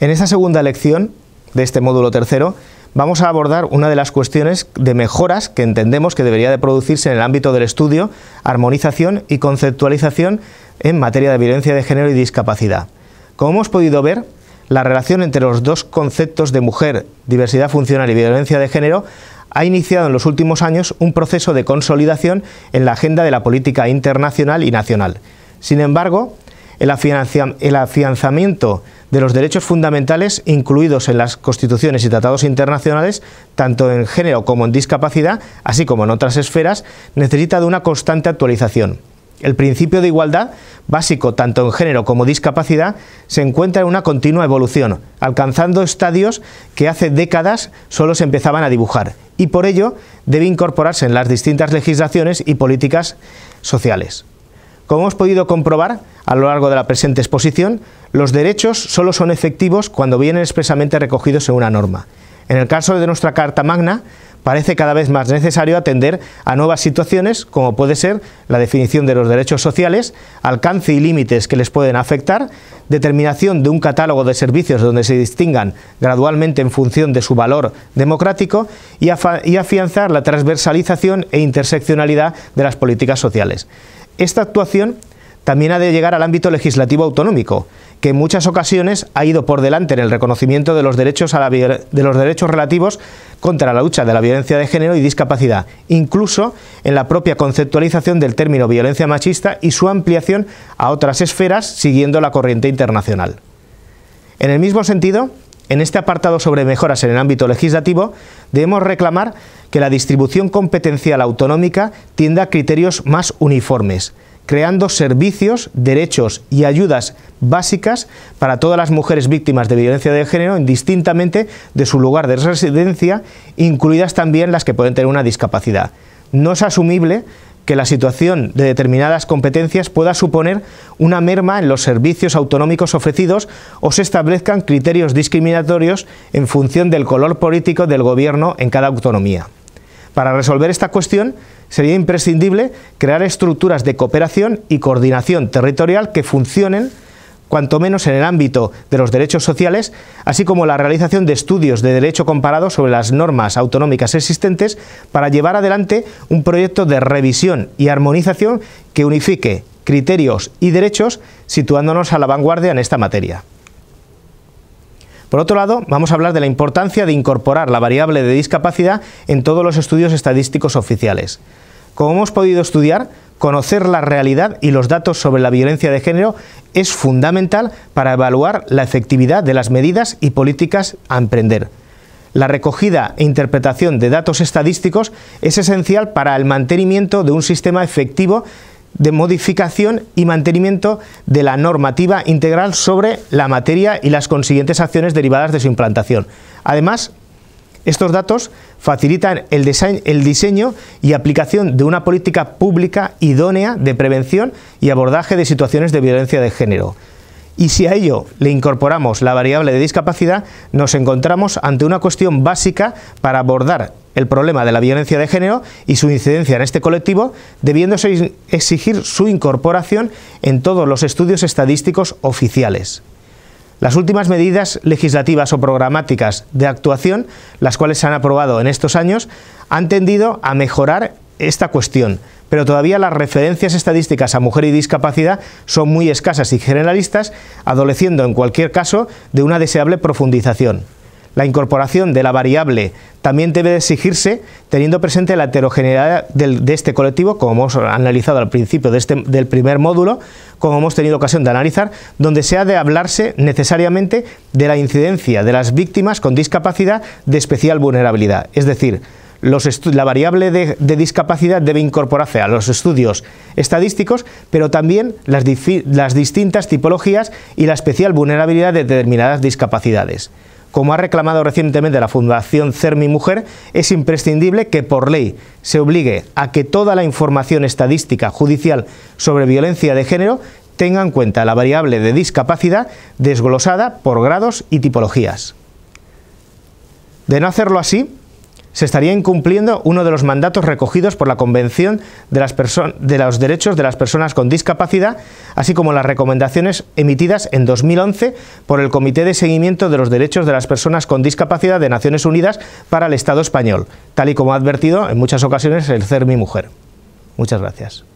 En esta segunda lección de este módulo tercero, vamos a abordar una de las cuestiones de mejoras que entendemos que debería de producirse en el ámbito del estudio, armonización y conceptualización en materia de violencia de género y discapacidad. Como hemos podido ver, la relación entre los dos conceptos de mujer, diversidad funcional y violencia de género ha iniciado en los últimos años un proceso de consolidación en la agenda de la política internacional y nacional. Sin embargo, el, afianzamiento de los derechos fundamentales incluidos en las constituciones y tratados internacionales, tanto en género como en discapacidad, así como en otras esferas, necesita de una constante actualización. El principio de igualdad, básico tanto en género como discapacidad, se encuentra en una continua evolución, alcanzando estadios que hace décadas solo se empezaban a dibujar, y por ello debe incorporarse en las distintas legislaciones y políticas sociales. Como hemos podido comprobar, a lo largo de la presente exposición, los derechos solo son efectivos cuando vienen expresamente recogidos en una norma. En el caso de nuestra Carta Magna, parece cada vez más necesario atender a nuevas situaciones, como puede ser la definición de los derechos sociales, alcance y límites que les pueden afectar, determinación de un catálogo de servicios donde se distingan gradualmente en función de su valor democrático y, afianzar la transversalización e interseccionalidad de las políticas sociales. Esta actuación también ha de llegar al ámbito legislativo autonómico, que en muchas ocasiones ha ido por delante en el reconocimiento de los derechos, relativos contra la lucha de la violencia de género y discapacidad, incluso en la propia conceptualización del término violencia machista y su ampliación a otras esferas siguiendo la corriente internacional. En el mismo sentido, en este apartado sobre mejoras en el ámbito legislativo, debemos reclamar que la distribución competencial autonómica tienda a criterios más uniformes, creando servicios, derechos y ayudas básicas para todas las mujeres víctimas de violencia de género, indistintamente de su lugar de residencia, incluidas también las que pueden tener una discapacidad. No es asumible que la situación de determinadas competencias pueda suponer una merma en los servicios autonómicos ofrecidos o se establezcan criterios discriminatorios en función del color político del gobierno en cada autonomía. Para resolver esta cuestión sería imprescindible crear estructuras de cooperación y coordinación territorial que funcionen cuanto menos en el ámbito de los derechos sociales, así como la realización de estudios de derecho comparado sobre las normas autonómicas existentes para llevar adelante un proyecto de revisión y armonización que unifique criterios y derechos situándonos a la vanguardia en esta materia. Por otro lado, vamos a hablar de la importancia de incorporar la variable de discapacidad en todos los estudios estadísticos oficiales. Como hemos podido estudiar, conocer la realidad y los datos sobre la violencia de género es fundamental para evaluar la efectividad de las medidas y políticas a emprender. La recogida e interpretación de datos estadísticos es esencial para el mantenimiento de un sistema efectivo de modificación y mantenimiento de la normativa integral sobre la materia y las consiguientes acciones derivadas de su implantación. Además, estos datos facilitan el, diseño, el diseño y aplicación de una política pública idónea de prevención y abordaje de situaciones de violencia de género. Y si a ello le incorporamos la variable de discapacidad, nos encontramos ante una cuestión básica para abordar el problema de la violencia de género y su incidencia en este colectivo, debiéndose exigir su incorporación en todos los estudios estadísticos oficiales. Las últimas medidas legislativas o programáticas de actuación, las cuales se han aprobado en estos años, han tendido a mejorar esta cuestión, pero todavía las referencias estadísticas a mujer y discapacidad son muy escasas y generalistas, adoleciendo en cualquier caso de una deseable profundización. La incorporación de la variable también debe exigirse teniendo presente la heterogeneidad de este colectivo, como hemos analizado al principio este, del primer módulo, como hemos tenido ocasión de analizar, donde se ha de hablarse necesariamente de la incidencia de las víctimas con discapacidad de especial vulnerabilidad, es decir, la variable de, discapacidad debe incorporarse a los estudios estadísticos, pero también las distintas tipologías y la especial vulnerabilidad de determinadas discapacidades. Como ha reclamado recientemente la Fundación CERMI Mujer, es imprescindible que por ley se obligue a que toda la información estadística judicial sobre violencia de género tenga en cuenta la variable de discapacidad desglosada por grados y tipologías. De no hacerlo así, se estaría incumpliendo uno de los mandatos recogidos por la Convención de, los Derechos de las Personas con Discapacidad, así como las recomendaciones emitidas en 2011 por el Comité de Seguimiento de los Derechos de las Personas con Discapacidad de Naciones Unidas para el Estado español, tal y como ha advertido en muchas ocasiones el CERMI Mujer. Muchas gracias.